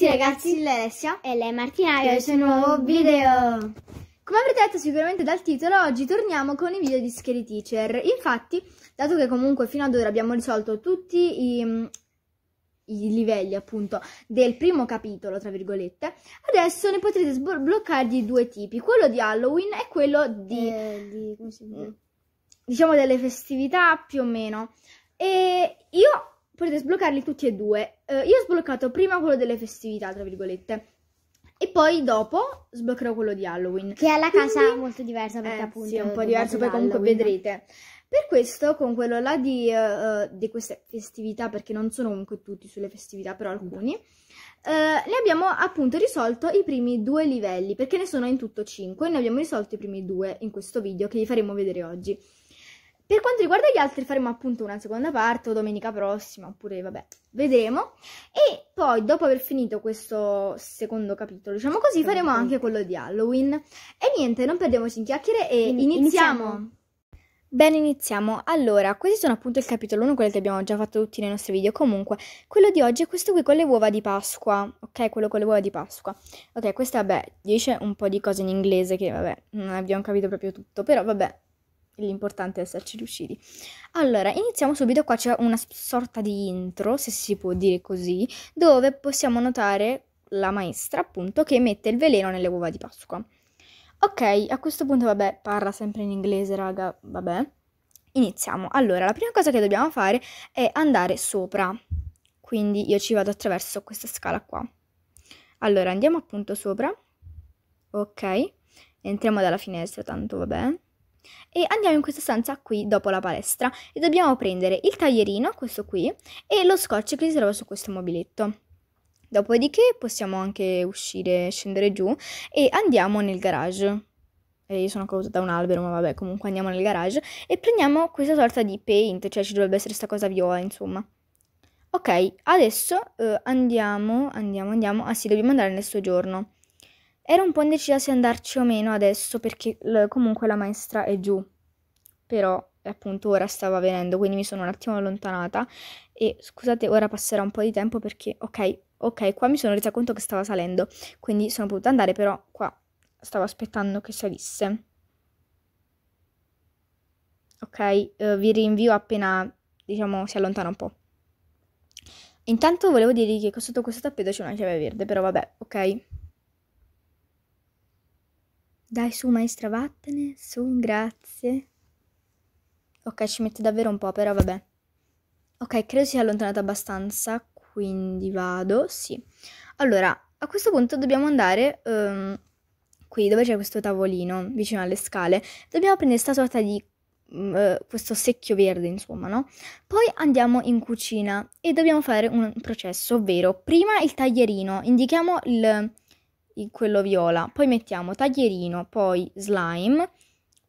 tutti ragazzi, lei Alessia e lei Martina per questo nuovo video. Come avrete detto sicuramente dal titolo, oggi torniamo con i video di Scary Teacher. Infatti, dato che comunque fino ad ora abbiamo risolto tutti i, mm, i livelli appunto del primo capitolo, tra virgolette, adesso ne potrete sbloccare di due tipi, quello di Halloween e quello di... Eh, di diciamo delle festività più o meno. E io potete sbloccarli tutti e due. Eh, io ho sbloccato prima quello delle festività, tra virgolette. E poi dopo sbloccherò quello di Halloween. Che è la casa Quindi, molto diversa perché eh, appunto... Sì, è un po' diverso, poi comunque Halloween. vedrete. Per questo, con quello là di, uh, di, queste festività, perché non sono comunque tutti sulle festività, però alcuni, uh, eh, ne abbiamo appunto risolto i primi due livelli, perché ne sono in tutto 5, ne abbiamo risolto i primi due in questo video che vi faremo vedere oggi. Per quanto riguarda gli altri faremo appunto una seconda parte o domenica prossima, oppure vabbè, vedremo. E poi dopo aver finito questo secondo capitolo, diciamo così, faremo anche quello di Halloween. E niente, non perdiamoci in chiacchiere e In- iniziamo. iniziamo. Bene, iniziamo. Allora, questi sono appunto il capitolo 1, quello che abbiamo già fatto tutti nei nostri video. Comunque, quello di oggi è questo qui con le uova di Pasqua. Ok, quello con le uova di Pasqua. Ok, questa, vabbè, dice un po' di cose in inglese che, vabbè, non abbiamo capito proprio tutto, però vabbè, l'importante è esserci riusciti. Allora, iniziamo subito, qua c'è una sorta di intro, se si può dire così, dove possiamo notare la maestra, appunto, che mette il veleno nelle uova di Pasqua. Ok, a questo punto, vabbè, parla sempre in inglese, raga, vabbè. Iniziamo. Allora, la prima cosa che dobbiamo fare è andare sopra. Quindi io ci vado attraverso questa scala qua. Allora, andiamo appunto sopra. Ok. Entriamo dalla finestra, tanto va bene e andiamo in questa stanza qui dopo la palestra e dobbiamo prendere il taglierino, questo qui, e lo scotch che si trova su questo mobiletto. Dopodiché possiamo anche uscire, scendere giù e andiamo nel garage. Eh, io sono caduta da un albero, ma vabbè, comunque andiamo nel garage e prendiamo questa sorta di paint, cioè ci dovrebbe essere questa cosa viola, insomma. Ok, adesso eh, andiamo, andiamo, andiamo. Ah sì, dobbiamo andare nel soggiorno. Ero un po' indecisa se andarci o meno adesso perché l- comunque la maestra è giù. Però eh, appunto ora stava venendo, quindi mi sono un attimo allontanata e scusate, ora passerà un po' di tempo perché ok, ok, qua mi sono resa conto che stava salendo, quindi sono potuta andare, però qua stavo aspettando che salisse. Ok, eh, vi rinvio appena diciamo si allontana un po'. Intanto volevo dirvi che sotto questo tappeto c'è una chiave verde, però vabbè, ok. Dai su maestra vattene, su grazie. Ok ci mette davvero un po' però vabbè. Ok credo sia allontanata abbastanza quindi vado, sì. Allora a questo punto dobbiamo andare um, qui dove c'è questo tavolino vicino alle scale. Dobbiamo prendere questa sorta di uh, questo secchio verde insomma no poi andiamo in cucina e dobbiamo fare un processo ovvero prima il taglierino indichiamo il, in quello viola, poi mettiamo taglierino, poi slime,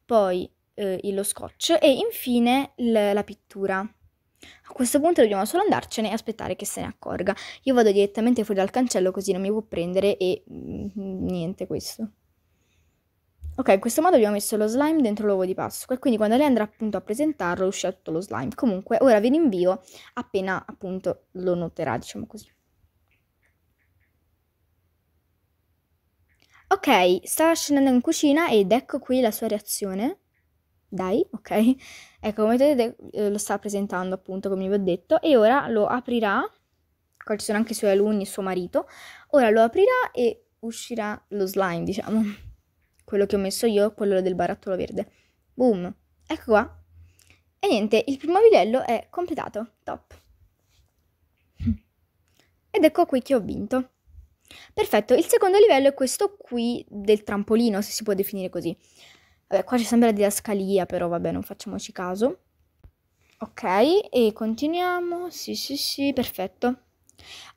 poi eh, lo scotch e infine l- la pittura. A questo punto dobbiamo solo andarcene e aspettare che se ne accorga. Io vado direttamente fuori dal cancello così non mi può prendere e mm, niente questo. Ok, in questo modo abbiamo messo lo slime dentro l'uovo di Pasqua e quindi quando lei andrà appunto a presentarlo uscirà tutto lo slime. Comunque ora vi rinvio appena appunto lo noterà, diciamo così. Ok, stava scendendo in cucina ed ecco qui la sua reazione. Dai, ok. Ecco, come vedete eh, lo sta presentando appunto, come vi ho detto, e ora lo aprirà. Qua ci sono anche i suoi alunni e suo marito. Ora lo aprirà e uscirà lo slime, diciamo. Quello che ho messo io, quello del barattolo verde. Boom. Ecco qua. E niente, il primo livello è completato. Top. Ed ecco qui che ho vinto. Perfetto, il secondo livello è questo qui del trampolino, se si può definire così. Vabbè, qua c'è sempre la didascalia, però vabbè, non facciamoci caso. Ok, e continuiamo. Sì, sì, sì, perfetto.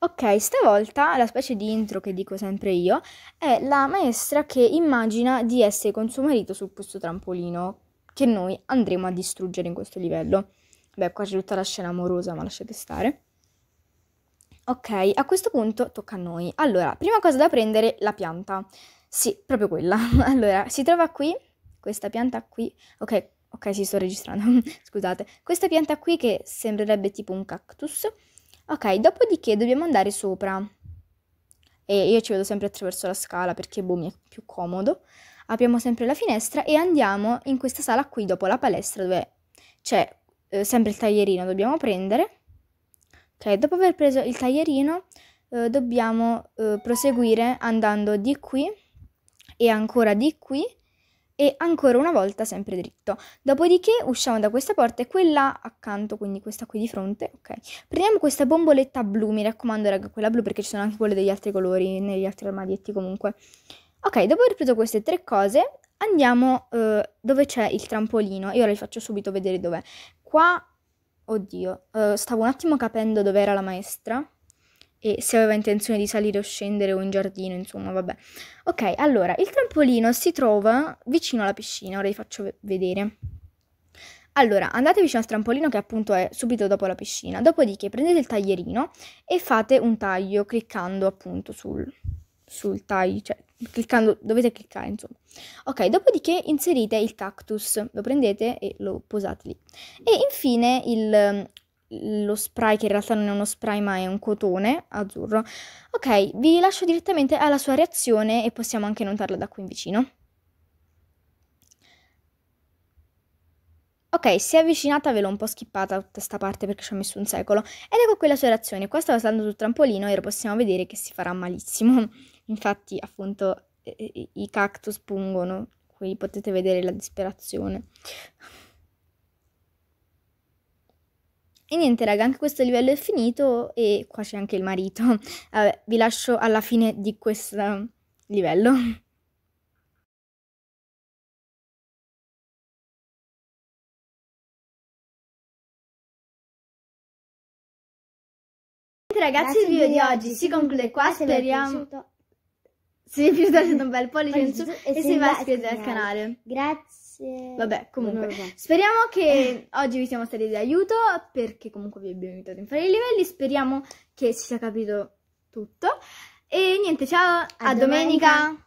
Ok, stavolta la specie di intro che dico sempre io è la maestra che immagina di essere con suo marito su questo trampolino che noi andremo a distruggere in questo livello. Beh, qua c'è tutta la scena amorosa, ma lasciate stare. Ok, a questo punto tocca a noi. Allora, prima cosa da prendere, la pianta. Sì, proprio quella. Allora, si trova qui, questa pianta qui. Ok, ok, si sto registrando, scusate. Questa pianta qui che sembrerebbe tipo un cactus. Ok, dopodiché dobbiamo andare sopra. E io ci vedo sempre attraverso la scala perché boh, mi è più comodo. Apriamo sempre la finestra e andiamo in questa sala qui dopo la palestra dove c'è eh, sempre il taglierino, dobbiamo prendere Ok, dopo aver preso il taglierino eh, dobbiamo eh, proseguire andando di qui e ancora di qui e ancora una volta sempre dritto. Dopodiché usciamo da questa porta e quella accanto, quindi questa qui di fronte, ok. Prendiamo questa bomboletta blu, mi raccomando raga, quella blu perché ci sono anche quelle degli altri colori negli altri armadietti comunque. Ok, dopo aver preso queste tre cose andiamo eh, dove c'è il trampolino. Io ora vi faccio subito vedere dov'è. Qua Oddio, eh, stavo un attimo capendo dove era la maestra e se aveva intenzione di salire o scendere o in giardino, insomma, vabbè. Ok, allora, il trampolino si trova vicino alla piscina, ora vi faccio vedere. Allora, andate vicino al trampolino che appunto è subito dopo la piscina, dopodiché prendete il taglierino e fate un taglio cliccando appunto sul, sul taglio, cioè cliccando, dovete cliccare insomma. Ok, dopodiché inserite il cactus, lo prendete e lo posate lì. E infine il, lo spray, che in realtà non è uno spray ma è un cotone azzurro. Ok, vi lascio direttamente alla sua reazione e possiamo anche notarla da qui in vicino. Ok, si è avvicinata, ve l'ho un po' schippata tutta questa parte perché ci ho messo un secolo. Ed ecco qui la sua reazione. Qua stava stando sul trampolino e lo possiamo vedere che si farà malissimo. Infatti, appunto, i cactus pungono, qui potete vedere la disperazione. E niente raga, anche questo livello è finito e qua c'è anche il marito. Vabbè, vi lascio alla fine di questo livello. ragazzi il video di oggi si conclude qua, speriamo se vi è piaciuto un bel pollice in su e, se vi va iscrivetevi al canale. Grazie. Vabbè, comunque, speriamo che oggi vi siamo stati di aiuto perché comunque vi abbiamo aiutato a fare i livelli, speriamo che si sia capito tutto. E niente, ciao, a, a domenica. domenica.